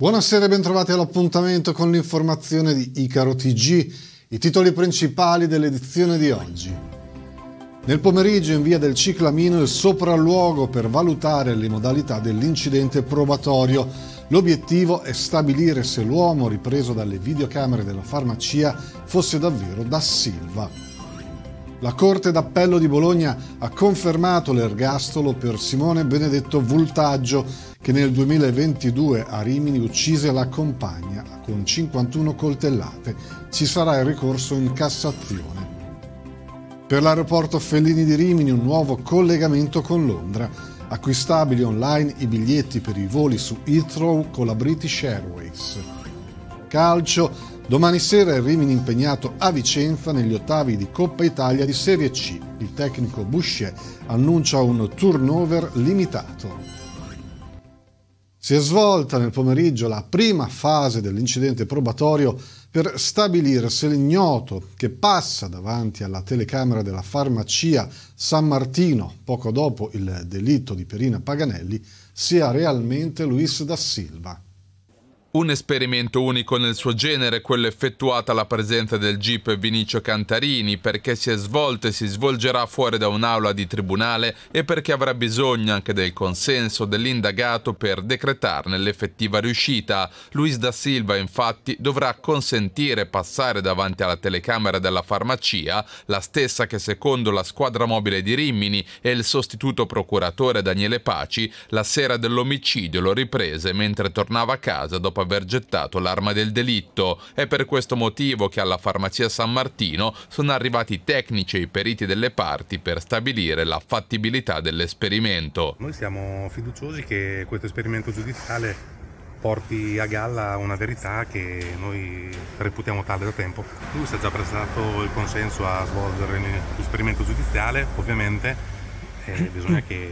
Buonasera e bentrovati all'appuntamento con l'informazione di Icaro TG, i titoli principali dell'edizione di oggi. Nel pomeriggio in via del Ciclamino il sopralluogo per valutare le modalità dell'incidente probatorio. L'obiettivo è stabilire se l'uomo ripreso dalle videocamere della farmacia fosse davvero da Silva. La Corte d'Appello di Bologna ha confermato l'ergastolo per Simone Benedetto Vultaggio, che nel 2022 a Rimini uccise la compagna con 51 coltellate. Ci sarà il ricorso in Cassazione. Per l'aeroporto Fellini di Rimini un nuovo collegamento con Londra. Acquistabili online i biglietti per i voli su Heathrow con la British Airways. Calcio, Domani sera il Rimini impegnato a Vicenza negli ottavi di Coppa Italia di Serie C. Il tecnico Boucher annuncia un turnover limitato. Si è svolta nel pomeriggio la prima fase dell'incidente probatorio per stabilire se l'ignoto che passa davanti alla telecamera della farmacia San Martino poco dopo il delitto di Perina Paganelli sia realmente Luis da Silva. Un esperimento unico nel suo genere, quello effettuato alla presenza del GIP Vinicio Cantarini, perché si è svolto e si svolgerà fuori da un'aula di tribunale e perché avrà bisogno anche del consenso dell'indagato per decretarne l'effettiva riuscita. Luis da Silva, infatti, dovrà consentire passare davanti alla telecamera della farmacia, la stessa che secondo la squadra mobile di Rimini e il sostituto procuratore Daniele Paci, la sera dell'omicidio lo riprese mentre tornava a casa dopo dopo aver gettato l'arma del delitto. È per questo motivo che alla farmacia San Martino sono arrivati i tecnici e i periti delle parti per stabilire la fattibilità dell'esperimento. Noi siamo fiduciosi che questo esperimento giudiziale porti a galla una verità che noi reputiamo tale da tempo. Lui si è già prestato il consenso a svolgere l'esperimento giudiziale, ovviamente, bisogna che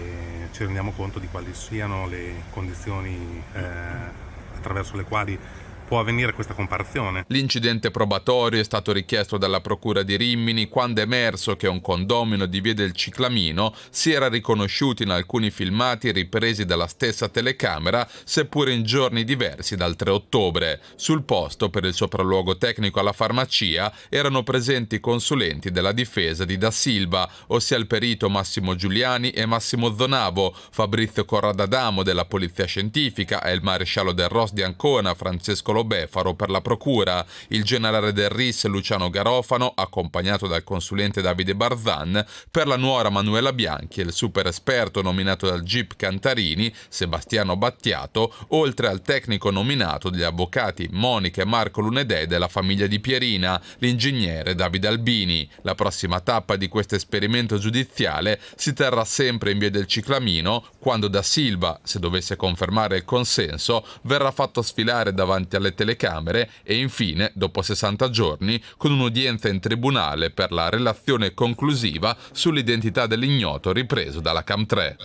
ci rendiamo conto di quali siano le condizioni eh, attraverso le quali può avvenire questa comparazione. L'incidente probatorio è stato richiesto dalla Procura di Rimini quando è emerso che un condomino di Via del Ciclamino si era riconosciuto in alcuni filmati ripresi dalla stessa telecamera, seppure in giorni diversi dal 3 ottobre. Sul posto, per il sopralluogo tecnico alla farmacia, erano presenti consulenti della difesa di Da Silva, ossia il perito Massimo Giuliani e Massimo Zonavo, Fabrizio Corradadamo della Polizia Scientifica e il maresciallo del Ros di Ancona, Francesco Paolo Befaro per la Procura. Il generale del RIS Luciano Garofano, accompagnato dal consulente Davide Barzan, per la nuora Manuela Bianchi e il super esperto nominato dal GIP Cantarini, Sebastiano Battiato, oltre al tecnico nominato degli avvocati Monica e Marco Lunedè della famiglia di Pierina, l'ingegnere Davide Albini. La prossima tappa di questo esperimento giudiziale si terrà sempre in via del Ciclamino, quando da Silva, se dovesse confermare il consenso, verrà fatto sfilare davanti alle le telecamere e infine, dopo 60 giorni, con un'udienza in tribunale per la relazione conclusiva sull'identità dell'ignoto ripreso dalla CAM3.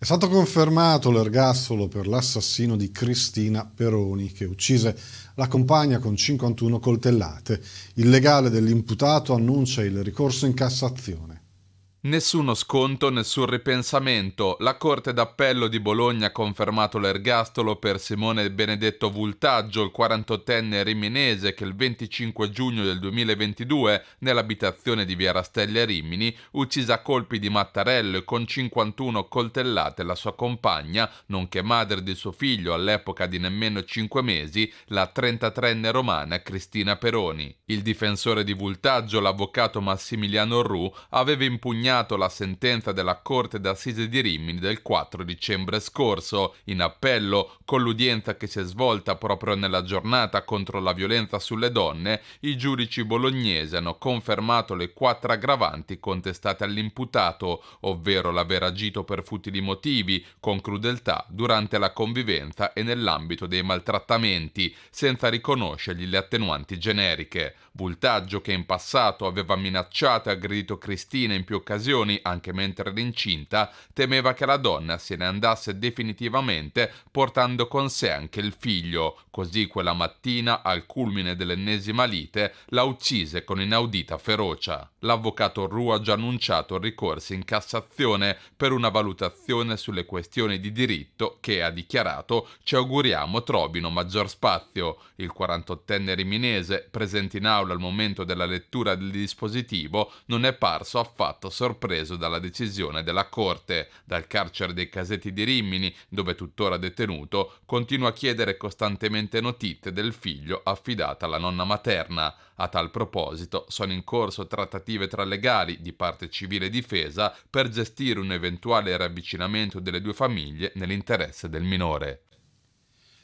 È stato confermato l'ergastolo per l'assassino di Cristina Peroni, che uccise la compagna con 51 coltellate. Il legale dell'imputato annuncia il ricorso in Cassazione. Nessuno sconto, nessun ripensamento. La Corte d'Appello di Bologna ha confermato l'ergastolo per Simone Benedetto Vultaggio, il 48enne riminese che il 25 giugno del 2022, nell'abitazione di Via Rastelli a Rimini, uccise a colpi di mattarello e con 51 coltellate la sua compagna, nonché madre di suo figlio all'epoca di nemmeno 5 mesi, la 33enne romana Cristina Peroni. Il difensore di Vultaggio, l'avvocato Massimiliano Rù, aveva impugnato accompagnato la sentenza della Corte d'Assise di Rimini del 4 dicembre scorso, in appello, con l'udienza che si è svolta proprio nella giornata contro la violenza sulle donne, i giudici bolognesi hanno confermato le quattro aggravanti contestate all'imputato, ovvero l'aver agito per futili motivi, con crudeltà, durante la convivenza e nell'ambito dei maltrattamenti, senza riconoscergli le attenuanti generiche. Bultaggio che in passato aveva minacciato e aggredito Cristina in più occasioni occasioni, anche mentre era incinta, temeva che la donna se ne andasse definitivamente portando con sé anche il figlio, così quella mattina, al culmine dell'ennesima lite, la uccise con inaudita ferocia. L'avvocato Ru ha già annunciato ricorsi in Cassazione per una valutazione sulle questioni di diritto che, ha dichiarato, ci auguriamo trovino maggior spazio. Il 48enne riminese, presente in aula al momento della lettura del dispositivo, non è parso affatto sorpreso sorpreso dalla decisione della Corte. Dal carcere dei Casetti di Rimini, dove tuttora detenuto, continua a chiedere costantemente notizie del figlio affidata alla nonna materna. A tal proposito sono in corso trattative tra legali di parte civile e difesa per gestire un eventuale ravvicinamento delle due famiglie nell'interesse del minore.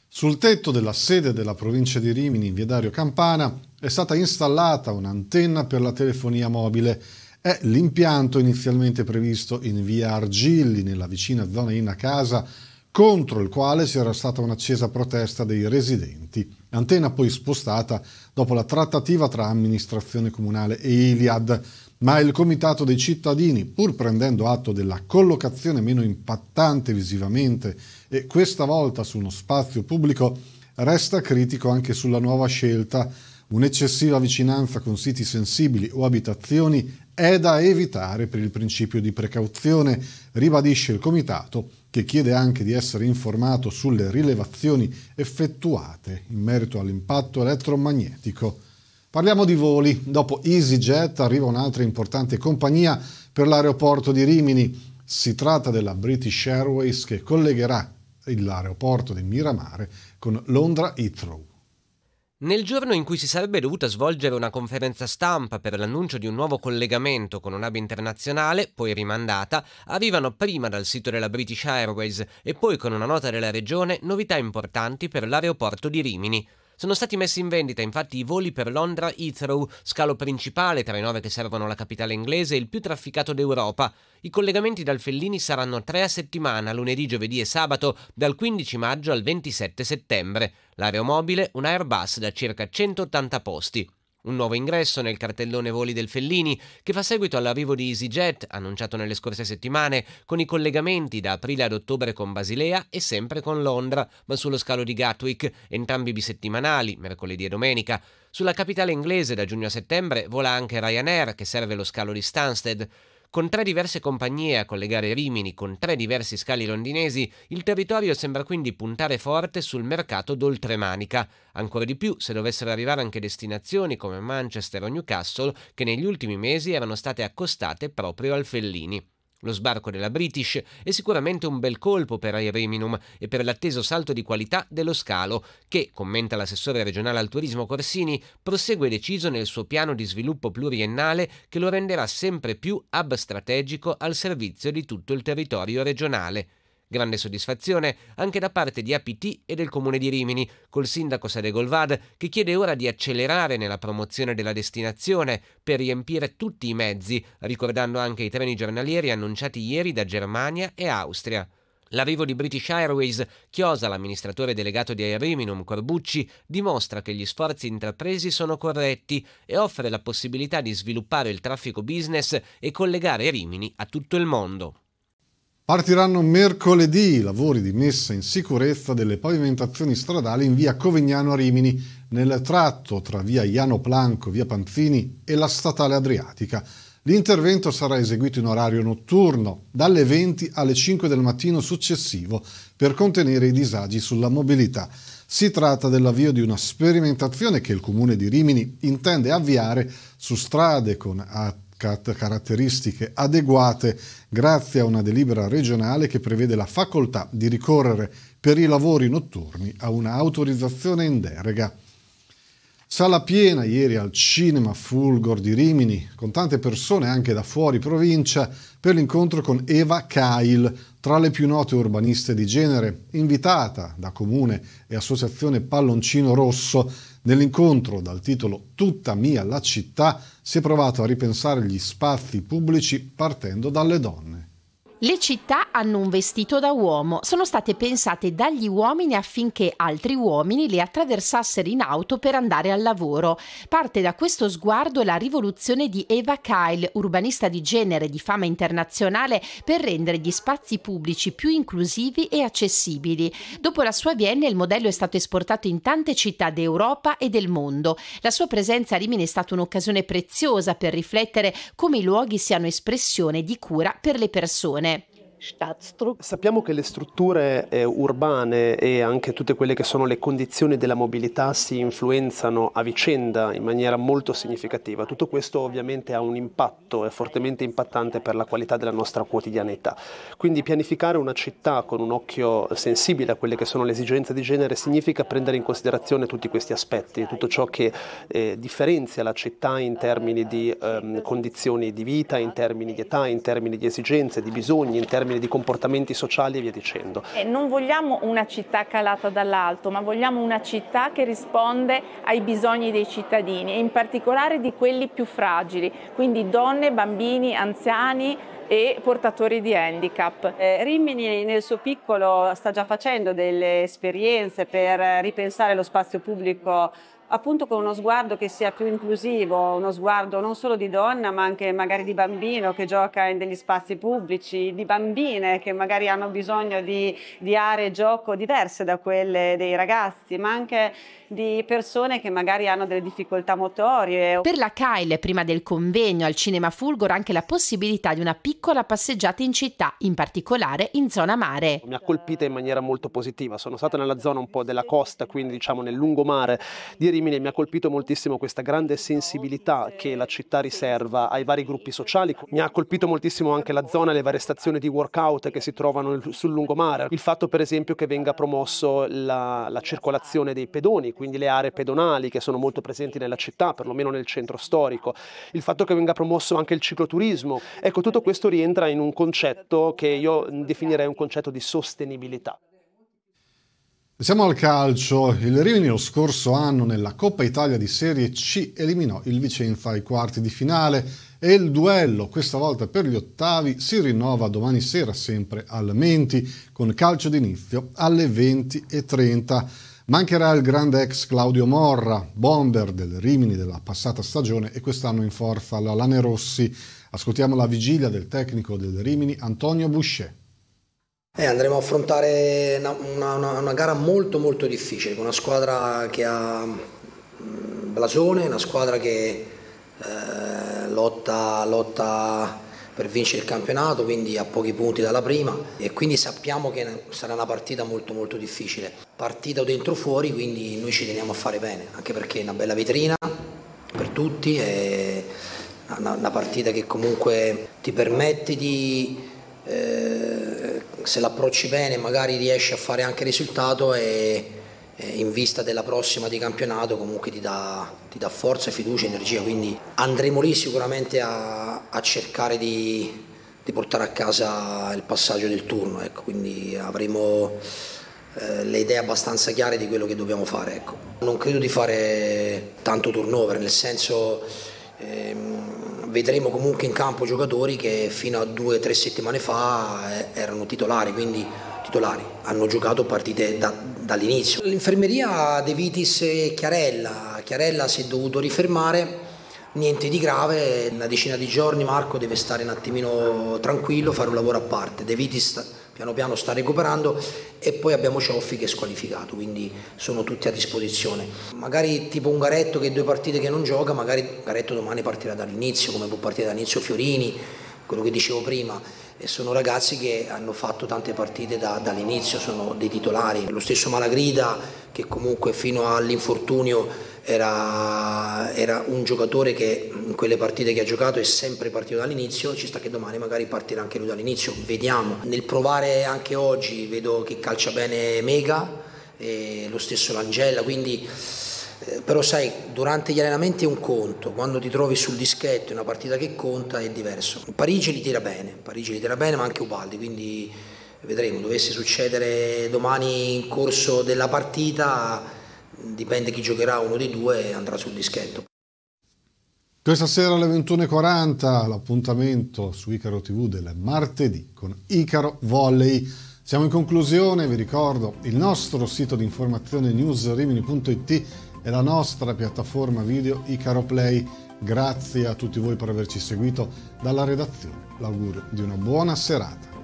Sul tetto della sede della provincia di Rimini in via Dario Campana è stata installata un'antenna per la telefonia mobile è l'impianto inizialmente previsto in via Argilli, nella vicina zona Ina Casa, contro il quale c'era stata un'accesa protesta dei residenti. Antena poi spostata dopo la trattativa tra amministrazione comunale e Iliad, ma il comitato dei cittadini, pur prendendo atto della collocazione meno impattante visivamente e questa volta su uno spazio pubblico, resta critico anche sulla nuova scelta Un'eccessiva vicinanza con siti sensibili o abitazioni è da evitare per il principio di precauzione, ribadisce il Comitato, che chiede anche di essere informato sulle rilevazioni effettuate in merito all'impatto elettromagnetico. Parliamo di voli. Dopo EasyJet arriva un'altra importante compagnia per l'aeroporto di Rimini. Si tratta della British Airways che collegherà l'aeroporto di Miramare con Londra Heathrow. Nel giorno in cui si sarebbe dovuta svolgere una conferenza stampa per l'annuncio di un nuovo collegamento con un'abe internazionale, poi rimandata, arrivano prima dal sito della British Airways e poi con una nota della regione novità importanti per l'aeroporto di Rimini. Sono stati messi in vendita infatti i voli per Londra Heathrow, scalo principale tra i nove che servono la capitale inglese e il più trafficato d'Europa. I collegamenti dal Fellini saranno tre a settimana, lunedì, giovedì e sabato, dal 15 maggio al 27 settembre. L'aeromobile, un Airbus da circa 180 posti. Un nuovo ingresso nel cartellone voli del Fellini che fa seguito all'arrivo di EasyJet, annunciato nelle scorse settimane, con i collegamenti da aprile ad ottobre con Basilea e sempre con Londra, ma sullo scalo di Gatwick, entrambi bisettimanali, mercoledì e domenica. Sulla capitale inglese da giugno a settembre vola anche Ryanair, che serve lo scalo di Stansted. Con tre diverse compagnie a collegare Rimini con tre diversi scali londinesi, il territorio sembra quindi puntare forte sul mercato d'oltremanica, ancora di più se dovessero arrivare anche destinazioni come Manchester o Newcastle che negli ultimi mesi erano state accostate proprio al Fellini. Lo sbarco della British è sicuramente un bel colpo per Aereminum e per l'atteso salto di qualità dello scalo, che, commenta l'assessore regionale al turismo Corsini, prosegue deciso nel suo piano di sviluppo pluriennale che lo renderà sempre più hub strategico al servizio di tutto il territorio regionale. Grande soddisfazione anche da parte di APT e del Comune di Rimini, col sindaco Sade Golvad che chiede ora di accelerare nella promozione della destinazione per riempire tutti i mezzi, ricordando anche i treni giornalieri annunciati ieri da Germania e Austria. L'arrivo di British Airways, chiosa l'amministratore delegato di Aeriminum Corbucci, dimostra che gli sforzi intrapresi sono corretti e offre la possibilità di sviluppare il traffico business e collegare Rimini a tutto il mondo. Partiranno mercoledì i lavori di messa in sicurezza delle pavimentazioni stradali in via Covignano a Rimini, nel tratto tra via Iano Planco, via Panzini e la statale Adriatica. L'intervento sarà eseguito in orario notturno, dalle 20 alle 5 del mattino successivo, per contenere i disagi sulla mobilità. Si tratta dell'avvio di una sperimentazione che il comune di Rimini intende avviare su strade con attività caratteristiche adeguate grazie a una delibera regionale che prevede la facoltà di ricorrere per i lavori notturni a un'autorizzazione in deroga. Sala piena ieri al cinema Fulgor di Rimini, con tante persone anche da fuori provincia, per l'incontro con Eva Kail, tra le più note urbaniste di genere, invitata da Comune e Associazione Palloncino Rosso. Nell'incontro dal titolo Tutta mia la città si è provato a ripensare gli spazi pubblici partendo dalle donne. Le città hanno un vestito da uomo, sono state pensate dagli uomini affinché altri uomini le attraversassero in auto per andare al lavoro. Parte da questo sguardo la rivoluzione di Eva Kyle, urbanista di genere di fama internazionale, per rendere gli spazi pubblici più inclusivi e accessibili. Dopo la sua Vienna il modello è stato esportato in tante città d'Europa e del mondo. La sua presenza a Rimini è stata un'occasione preziosa per riflettere come i luoghi siano espressione di cura per le persone. Sappiamo che le strutture eh, urbane e anche tutte quelle che sono le condizioni della mobilità si influenzano a vicenda in maniera molto significativa. Tutto questo ovviamente ha un impatto, è fortemente impattante per la qualità della nostra quotidianità. Quindi pianificare una città con un occhio sensibile a quelle che sono le esigenze di genere significa prendere in considerazione tutti questi aspetti, tutto ciò che eh, differenzia la città in termini di ehm, condizioni di vita, in termini di età, in termini di esigenze, di bisogni, in termini termini di comportamenti sociali e via dicendo. Eh, non vogliamo una città calata dall'alto, ma vogliamo una città che risponde ai bisogni dei cittadini e in particolare di quelli più fragili, quindi donne, bambini, anziani, e portatori di handicap. Eh, Rimini nel suo piccolo sta già facendo delle esperienze per ripensare lo spazio pubblico appunto con uno sguardo che sia più inclusivo, uno sguardo non solo di donna ma anche magari di bambino che gioca in degli spazi pubblici, di bambine che magari hanno bisogno di, di aree gioco diverse da quelle dei ragazzi, ma anche di persone che magari hanno delle difficoltà motorie. Per la Kyle, prima del convegno al Cinema Fulgor, anche la possibilità di una piccola passeggiata in città, in particolare in zona mare. Mi ha colpita in maniera molto positiva, sono stata nella zona un po' della costa, quindi diciamo nel lungomare di Rimini simile, mi ha colpito moltissimo questa grande sensibilità che la città riserva ai vari gruppi sociali. Mi ha colpito moltissimo anche la zona, le varie stazioni di workout che si trovano sul lungomare. Il fatto per esempio che venga promosso la, la circolazione dei pedoni, quindi le aree pedonali che sono molto presenti nella città, perlomeno nel centro storico. Il fatto che venga promosso anche il cicloturismo. Ecco, tutto questo rientra in un concetto che io definirei un concetto di sostenibilità. Siamo al calcio. Il Rimini lo scorso anno nella Coppa Italia di Serie C eliminò il Vicenza ai quarti di finale e il duello, questa volta per gli ottavi, si rinnova domani sera sempre al Menti con calcio d'inizio alle 20.30. Mancherà il grande ex Claudio Morra, bomber del Rimini della passata stagione e quest'anno in forza alla Lanerossi. Ascoltiamo la vigilia del tecnico del Rimini Antonio Boucher. Eh, andremo a affrontare una, una, una, gara molto molto difficile, con una squadra che ha mm, blasone, una squadra che eh, lotta, lotta, per vincere il campionato, quindi a pochi punti dalla prima e quindi sappiamo che sarà una partita molto molto difficile. Partita dentro fuori, quindi noi ci teniamo a fare bene, anche perché è una bella vetrina per tutti, è una, una partita che comunque ti permette di se l'approcci bene magari riesci a fare anche risultato e, e in vista della prossima di campionato comunque ti dà, ti dà forza, fiducia, energia, quindi andremo lì sicuramente a, a cercare di, di, portare a casa il passaggio del turno, ecco, quindi avremo eh, le idee abbastanza chiare di quello che dobbiamo fare. Ecco. Non credo di fare tanto turnover, nel senso... Ehm, vedremo comunque in campo giocatori che fino a due o tre settimane fa eh, erano titolari, quindi titolari, hanno giocato partite da, dall'inizio. L'infermeria De Vitis e Chiarella, Chiarella si è dovuto rifermare, niente di grave, una decina di giorni Marco deve stare un attimino tranquillo, fare un lavoro a parte. De Vitis piano piano sta recuperando e poi abbiamo Cioffi che è squalificato, quindi sono tutti a disposizione. Magari tipo un Garetto che due partite che non gioca, magari Garetto domani partirà dall'inizio, come può partire dall'inizio Fiorini, quello che dicevo prima, e sono ragazzi che hanno fatto tante partite da, dall'inizio, sono dei titolari. Lo stesso Malagrida che comunque fino all'infortunio era, era, un giocatore che in quelle partite che ha giocato è sempre partito dall'inizio, ci sta che domani magari partirà anche lui dall'inizio, vediamo. Nel provare anche oggi vedo che calcia bene Mega, e lo stesso Langella, quindi eh, però sai, durante gli allenamenti è un conto, quando ti trovi sul dischetto in una partita che conta è diverso. Parigi li tira bene, Parigi li tira bene, ma anche Ubaldi, quindi vedremo, dovesse succedere domani in corso della partita dipende chi giocherà, uno dei due andrà sul dischetto. Questa sera alle 21.40 l'appuntamento su Icaro TV del martedì con Icaro Volley. Siamo in conclusione, vi ricordo il nostro sito di informazione newsrimini.it è la nostra piattaforma video Icaro Play. Grazie a tutti voi per averci seguito dalla redazione. L'augurio di una buona serata.